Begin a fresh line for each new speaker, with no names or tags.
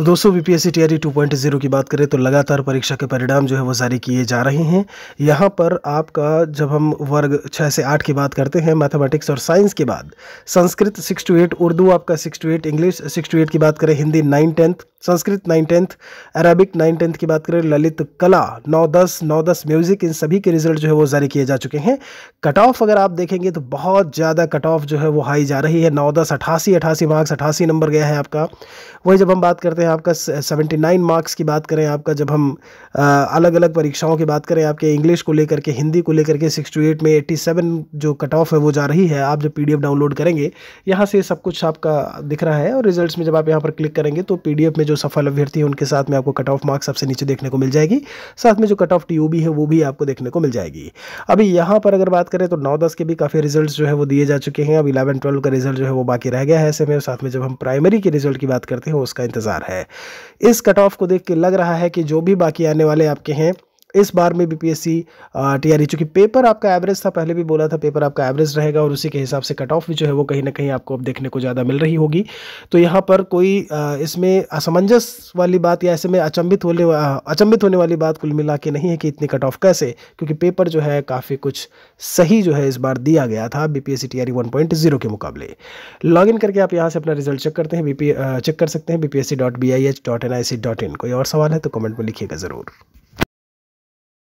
तो दोस्तों BPSC point zero की बात करें तो लगातार परीक्षा के परिणाम जो है वो जारी किए जा रहे हैं यहाँ पर आपका जब हम वर्ग छः से आठ की बात करते हैं मैथमेटिक्स और साइंस के बाद Sanskrit six two eight Urdu आपका six two eight English six two eight की बात करें Hindi nine tenth Sanskrit nine tenth Arabic nine tenth की बात करें ललित कला नौ दस नौ दस म्यूज़िक इन सभी के रिजल्ट जो है वो जारी किए जा चुके हैं कट ऑफ अगर आप देखेंगे तो बहुत ज़्यादा कट ऑफ जो है वो हाई जा रही है नौ दस अठासी अठासी मार्क्स अठासी नंबर गया है आपका वही जब हम बात करते हैं आपका सेवेंटी नाइन मार्क्स की बात करें आपका जब हम आ, अलग अलग परीक्षाओं की बात करें आपके इंग्लिश को लेकर के हिंदी को लेकर के सिक्स टू एट में एट्टी सेवन जो कट ऑफ है वो जा रही है आप जब पी डाउनलोड करेंगे यहाँ से सब कुछ आपका दिख रहा है और रिजल्ट में जब आप यहाँ पर क्लिक करेंगे तो पी में जो सफल अभ्यर्थी हैं उनके साथ में आपको कट ऑफ मार्क्स सबसे नीचे देखने को मिल जाएगी साथ में जो कट ऑफ टी है वो भी आपको देखने को मिल जाएगी अभी यहाँ पर अगर बात करें तो नौ दस के भी काफ़ी रिजल्ट जो है वो दिए जा चुके हैं अब इलेवन ट्वेल्व का रिजल्ट जो है वो बाकी रह गया है ऐसे में साथ में जब हम प्राइमरी के रिजल्ट की बात करते हैं उसका इंतजार है इस कट ऑफ को देख के लग रहा है कि जो भी बाकी आने वाले आपके हैं इस बार में बीपीएससी टीआरई चूंकि पेपर आपका एवरेज था पहले भी बोला था पेपर आपका एवरेज रहेगा और उसी के हिसाब से कट ऑफ भी जो है वो कहीं ना कहीं आपको अब देखने को ज़्यादा मिल रही होगी तो यहाँ पर कोई इसमें असमंजस वाली बात या ऐसे में अचंबित होने अचंबित होने वाली बात कुल मिला के नहीं है कि इतनी कट ऑफ कैसे क्योंकि पेपर जो है काफ़ी कुछ सही जो है इस बार दिया गया था बी पी एस के मुकाबले इन करके आप यहाँ से अपना रिजल्ट चेक करते हैं बी चेक कर सकते हैं बी कोई और सवाल है तो कमेंट में लिखिएगा ज़रूर